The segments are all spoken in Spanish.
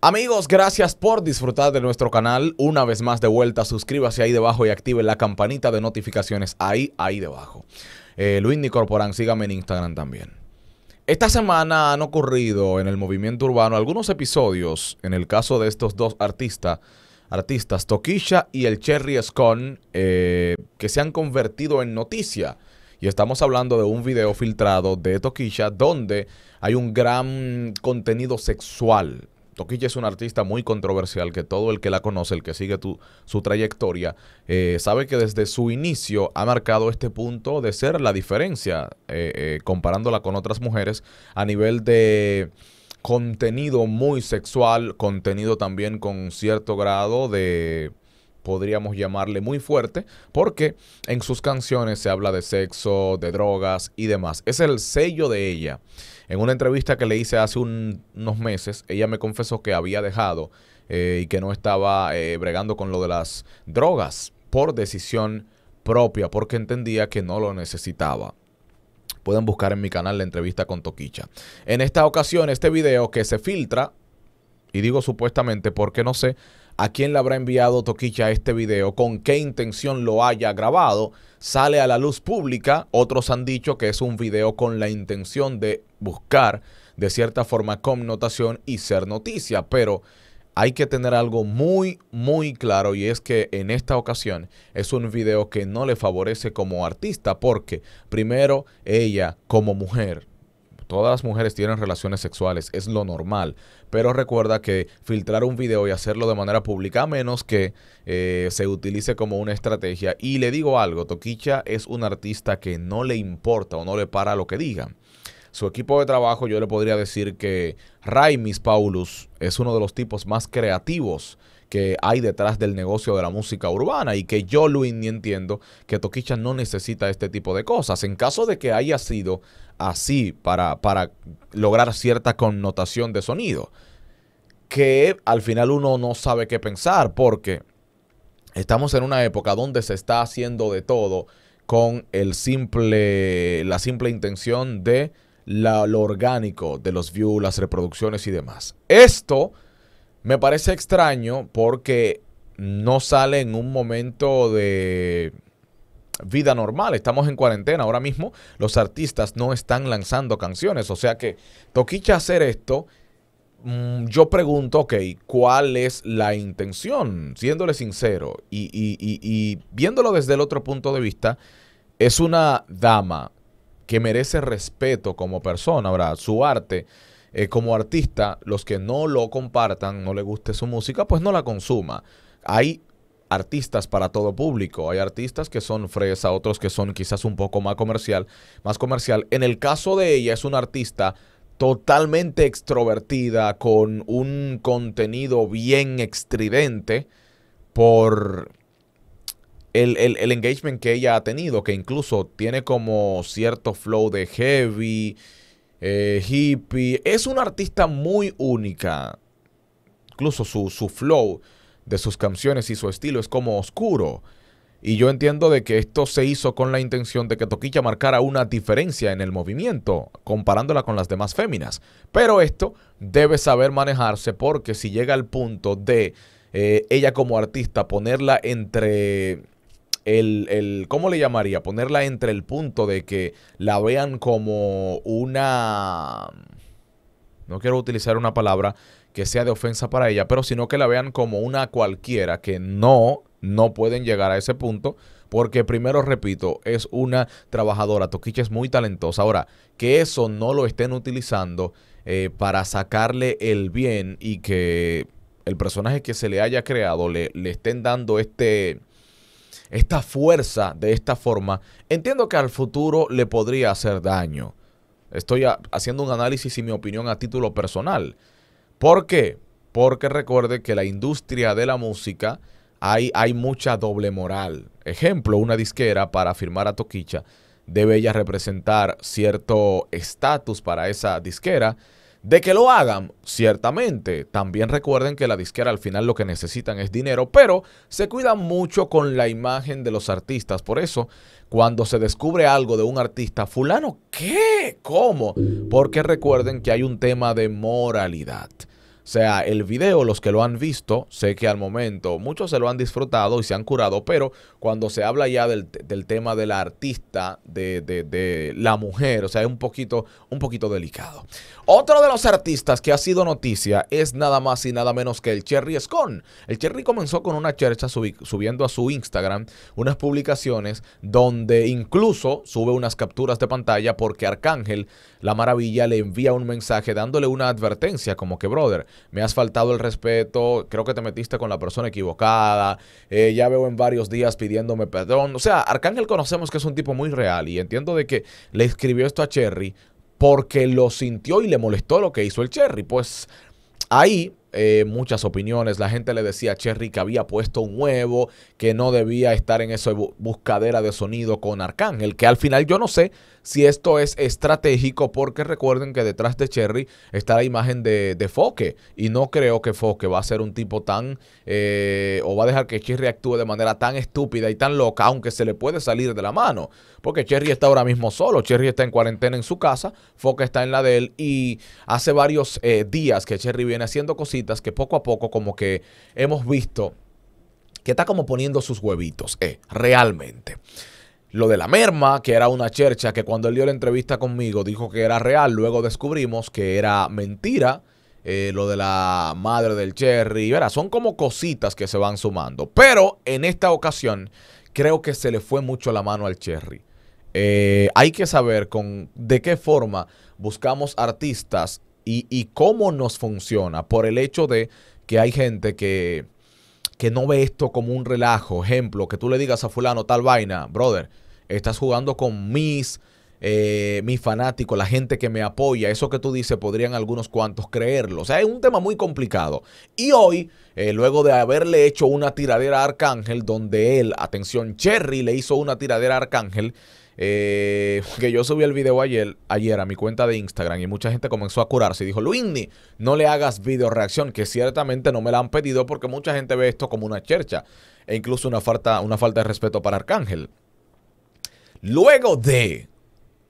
Amigos, gracias por disfrutar de nuestro canal. Una vez más de vuelta, suscríbase ahí debajo y active la campanita de notificaciones ahí, ahí debajo. Eh, Luis Nicorporán, sígame en Instagram también. Esta semana han ocurrido en el movimiento urbano algunos episodios, en el caso de estos dos artistas, artistas Toquisha y el Cherry Scone, eh, que se han convertido en noticia. Y estamos hablando de un video filtrado de Toquilla donde hay un gran contenido sexual Toquilla es una artista muy controversial que todo el que la conoce, el que sigue su trayectoria, eh, sabe que desde su inicio ha marcado este punto de ser la diferencia, eh, eh, comparándola con otras mujeres a nivel de contenido muy sexual, contenido también con cierto grado de, podríamos llamarle muy fuerte, porque en sus canciones se habla de sexo, de drogas y demás. Es el sello de ella. En una entrevista que le hice hace unos meses, ella me confesó que había dejado eh, y que no estaba eh, bregando con lo de las drogas por decisión propia, porque entendía que no lo necesitaba. Pueden buscar en mi canal la entrevista con Toquicha. En esta ocasión, este video que se filtra, y digo supuestamente porque no sé, a quién le habrá enviado Toquicha este video, con qué intención lo haya grabado, sale a la luz pública, otros han dicho que es un video con la intención de buscar de cierta forma connotación y ser noticia, pero hay que tener algo muy, muy claro y es que en esta ocasión es un video que no le favorece como artista porque primero ella como mujer Todas las mujeres tienen relaciones sexuales, es lo normal. Pero recuerda que filtrar un video y hacerlo de manera pública, a menos que eh, se utilice como una estrategia. Y le digo algo, Toquicha es un artista que no le importa o no le para lo que digan su equipo de trabajo, yo le podría decir que Raimis Paulus es uno de los tipos más creativos que hay detrás del negocio de la música urbana y que yo, Luis, ni entiendo que Toquicha no necesita este tipo de cosas. En caso de que haya sido así para, lograr cierta connotación de sonido, que al final uno no sabe qué pensar porque estamos en una época donde se está haciendo de todo con el simple, la simple intención de lo orgánico de los views, las reproducciones y demás. Esto me parece extraño porque no sale en un momento de vida normal. Estamos en cuarentena ahora mismo. Los artistas no están lanzando canciones. O sea que Toquicha hacer esto, mm, yo pregunto, ok, ¿cuál es la intención? Siéndole sincero y, y viéndolo desde el otro punto de vista, es una dama que merece respeto como persona. Ahora, su arte eh, como artista, los que no lo compartan, no le guste su música, pues no la consuma. Hay artistas para todo público. Hay artistas que son fresa, otros que son quizás un poco más comercial, más comercial. En el caso de ella es una artista totalmente extrovertida con un contenido bien estridente por el, engagement que ella ha tenido, que incluso tiene como cierto flow de heavy, eh, hippie. Es una artista muy única. Incluso su, flow de sus canciones y su estilo es como oscuro. Y yo entiendo de que esto se hizo con la intención de que Toquilla marcara una diferencia en el movimiento, comparándola con las demás féminas. Pero esto debe saber manejarse porque si llega al punto de eh, ella como artista ponerla entre el, el, ¿cómo le llamaría? Ponerla entre el punto de que la vean como una, no quiero utilizar una palabra que sea de ofensa para ella, pero sino que la vean como una cualquiera que no, no pueden llegar a ese punto. Porque primero, repito, es una trabajadora. toquiche es muy talentosa. Ahora, que eso no lo estén utilizando eh, para sacarle el bien y que el personaje que se le haya creado le, le estén dando este, esta fuerza de esta forma, entiendo que al futuro le podría hacer daño. Estoy haciendo un análisis y mi opinión a título personal. ¿Por qué? Porque recuerde que la industria de la música hay, hay mucha doble moral. Ejemplo, una disquera para firmar a Toquicha debe ella representar cierto estatus para esa disquera de que lo hagan, ciertamente. También recuerden que la disquera al final lo que necesitan es dinero, pero se cuidan mucho con la imagen de los artistas. Por eso, cuando se descubre algo de un artista, fulano, ¿qué? ¿Cómo? Porque recuerden que hay un tema de moralidad. O sea, el video, los que lo han visto, sé que al momento muchos se lo han disfrutado y se han curado, pero cuando se habla ya del, tema de la artista, de, de, de, la mujer, o sea, es un poquito, un poquito delicado. Otro de los artistas que ha sido noticia es nada más y nada menos que el Cherry Scone. El Cherry comenzó con una chercha subiendo a su Instagram unas publicaciones donde incluso sube unas capturas de pantalla porque Arcángel, la maravilla, le envía un mensaje dándole una advertencia como que, brother, me has faltado el respeto, creo que te metiste con la persona equivocada, eh, ya veo en varios días pidiéndome perdón. O sea, Arcángel conocemos que es un tipo muy real y entiendo de que le escribió esto a Cherry porque lo sintió y le molestó lo que hizo el Cherry. Pues ahí eh, muchas opiniones. La gente le decía a Cherry que había puesto un huevo, que no debía estar en esa buscadera de sonido con el que al final yo no sé si esto es estratégico, porque recuerden que detrás de Cherry está la imagen de, Foque, y no creo que Foque va a ser un tipo tan, eh, o va a dejar que Cherry actúe de manera tan estúpida y tan loca, aunque se le puede salir de la mano, porque Cherry está ahora mismo solo, Cherry está en cuarentena en su casa, Foque está en la de él, y hace varios eh, días que Cherry viene haciendo cositas que poco a poco como que hemos visto que está como poniendo sus huevitos, eh, realmente. Lo de la merma, que era una chercha que cuando él dio la entrevista conmigo dijo que era real, luego descubrimos que era mentira. Eh, lo de la madre del Cherry, son como cositas que se van sumando. Pero en esta ocasión creo que se le fue mucho la mano al Cherry. Eh, hay que saber con de qué forma buscamos artistas y, cómo nos funciona por el hecho de que hay gente que, no ve esto como un relajo. Ejemplo, que tú le digas a fulano tal vaina, brother, estás jugando con mis, eh, mis fanáticos, la gente que me apoya. Eso que tú dices podrían algunos cuantos creerlo. O sea, es un tema muy complicado. Y hoy, eh, luego de haberle hecho una tiradera a Arcángel, donde él, atención, Cherry le hizo una tiradera a Arcángel, eh, que yo subí el video ayer, ayer a mi cuenta de Instagram y mucha gente comenzó a curarse y dijo, Luini, no le hagas video reacción, que ciertamente no me la han pedido porque mucha gente ve esto como una chercha e incluso una falta, una falta de respeto para Arcángel. Luego de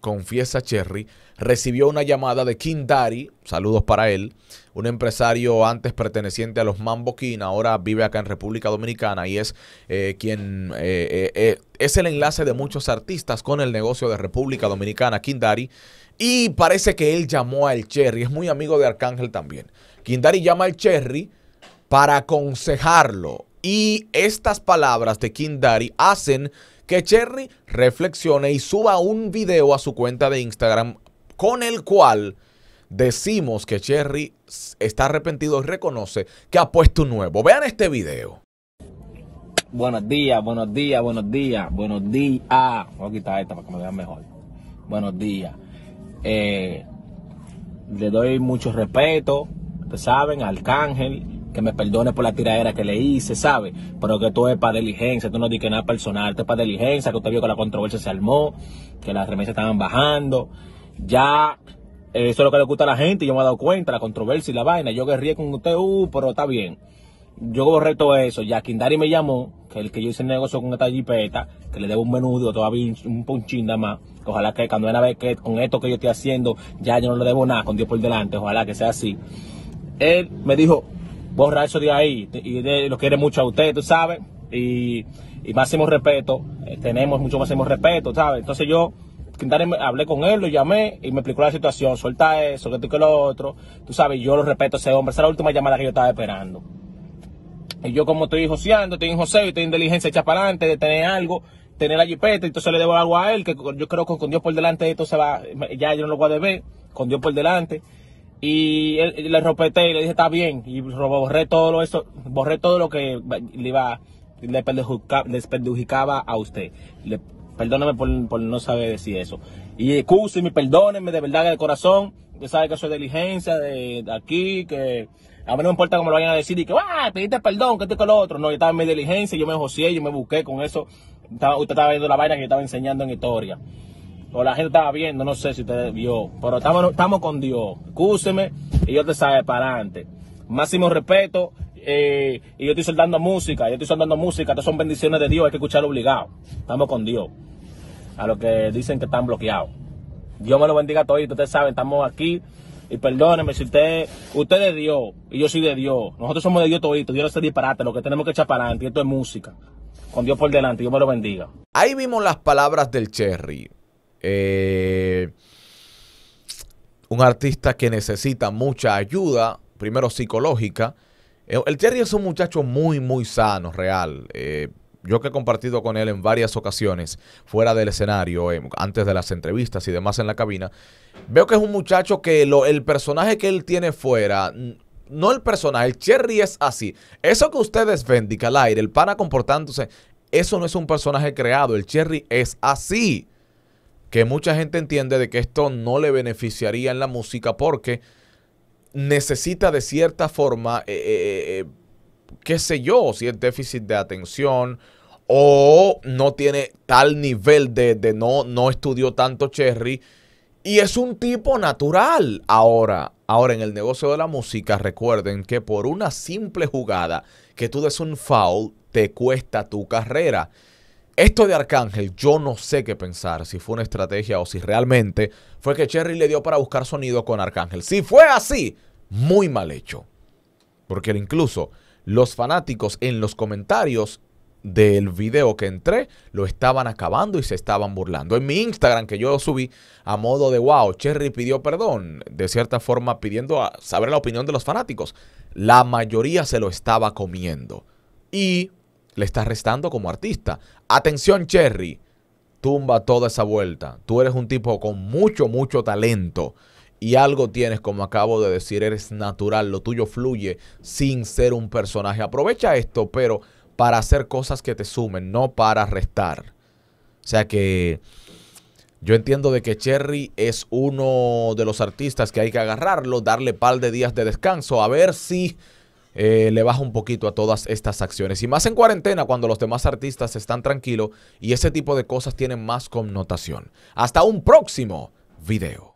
confiesa Cherry, recibió una llamada de King Dari, saludos para él, un empresario antes perteneciente a los King, ahora vive acá en República Dominicana y es eh, quien eh, eh, es el enlace de muchos artistas con el negocio de República Dominicana, King Dari, y parece que él llamó al Cherry, es muy amigo de Arcángel también. King Dari llama al Cherry para aconsejarlo y estas palabras de King Dari hacen que Cherry reflexione y suba un video a su cuenta de Instagram con el cual decimos que Cherry está arrepentido y reconoce que ha puesto un nuevo. Vean este video. Buenos días, buenos días, buenos días, buenos días. Voy a quitar esta para que me vean mejor. Buenos días. Eh, le doy mucho respeto, ustedes saben, Arcángel que me perdone por la tiradera que le hice, ¿sabe? Pero que todo es para diligencia, tú no di que nada personal, esto es para diligencia, que usted vio que la controversia se armó, que las remesas estaban bajando. Ya, eso es lo que le gusta a la gente, yo me he dado cuenta, la controversia y la vaina. Yo guerrí con usted, uh, pero está bien. Yo borré todo eso. Ya Kindari me llamó, que el que yo hice el negocio con esta jipeta, que le debo un menudo, todavía un, punchín nada más. Ojalá que cuando era vez que con esto que yo estoy haciendo, ya yo no le debo nada, con Dios por delante, ojalá que sea así. Él me dijo, borra eso de ahí. Y lo quiere mucho a usted, tú sabes. Y, máximo respeto. Eh, tenemos mucho máximo respeto, ¿sabes? Entonces yo hablé con él, lo llamé y me explicó la situación. Suelta eso, que tú que lo otro. Tú sabes, yo lo respeto a ese hombre. Esa es la última llamada que yo estaba esperando. Y yo como estoy joseando, estoy en José y estoy en hecha para adelante de tener algo, tener la jipeta, entonces le debo algo a él, que yo creo que con Dios por delante esto se va, ya yo no lo voy a deber, con Dios por delante. Y le ropeté y le dije, está bien. Y borré todo eso, borré todo lo que le iba, le a usted. Le, perdóname por, no saber decir eso. Y excúseme me perdónenme de verdad de corazón. Usted sabe que soy de diligencia, de, aquí, que a mí no me importa cómo lo vayan a decir y que, ah, Pediste perdón, que estoy con lo otro. No, yo estaba en mi diligencia, yo me josé, yo me busqué con eso. usted estaba viendo la vaina que yo estaba enseñando en historia o la gente estaba viendo, no sé si usted vio, pero estamos, estamos con Dios. Escúcheme y yo te sabe para adelante. Máximo respeto. Eh, y yo estoy soltando música, yo estoy soltando música, estas son bendiciones de Dios, hay que escuchar obligado. Estamos con Dios. A los que dicen que están bloqueados. Dios me lo bendiga a todos, ustedes saben, estamos aquí. Y perdónenme si usted, usted es Dios y yo soy de Dios. Nosotros somos de Dios todito. Dios no se disparate. Lo que tenemos que echar para adelante. esto es música. Con Dios por delante. Dios me lo bendiga. Ahí vimos las palabras del Cherry. Eh, un artista que necesita mucha ayuda, primero psicológica. Eh, el Cherry es un muchacho muy, muy sano, real. Eh, yo que he compartido con él en varias ocasiones, fuera del escenario, antes de las entrevistas y demás en la cabina, veo que es un muchacho que el personaje que él tiene fuera, no el personaje, el Cherry es así. Eso que ustedes ven, al aire, el pana comportándose, eso no es un personaje creado, el Cherry es así que mucha gente entiende de que esto no le beneficiaría en la música porque necesita de cierta forma, eh, eh, eh, qué sé yo, si es déficit de atención o no tiene tal nivel de, de no, no estudió tanto Cherry. Y es un tipo natural ahora. Ahora, en el negocio de la música, recuerden que por una simple jugada que tú des un foul, te cuesta tu carrera. Esto de Arcángel, yo no sé qué pensar, si fue una estrategia o si realmente fue que Cherry le dio para buscar sonido con Arcángel. Si fue así, muy mal hecho. Porque incluso los fanáticos en los comentarios del video que entré lo estaban acabando y se estaban burlando. En mi Instagram que yo subí a modo de wow, Cherry pidió perdón, de cierta forma pidiendo saber la opinión de los fanáticos, la mayoría se lo estaba comiendo. Y le estás restando como artista. Atención, Cherry. Tumba toda esa vuelta. Tú eres un tipo con mucho, mucho talento. Y algo tienes, como acabo de decir, eres natural. Lo tuyo fluye sin ser un personaje. Aprovecha esto, pero para hacer cosas que te sumen, no para restar. O sea que yo entiendo de que Cherry es uno de los artistas que hay que agarrarlo, darle par de días de descanso, a ver si eh, le baja un poquito a todas estas acciones. Y más en cuarentena, cuando los demás artistas están tranquilos y ese tipo de cosas tienen más connotación. Hasta un próximo video.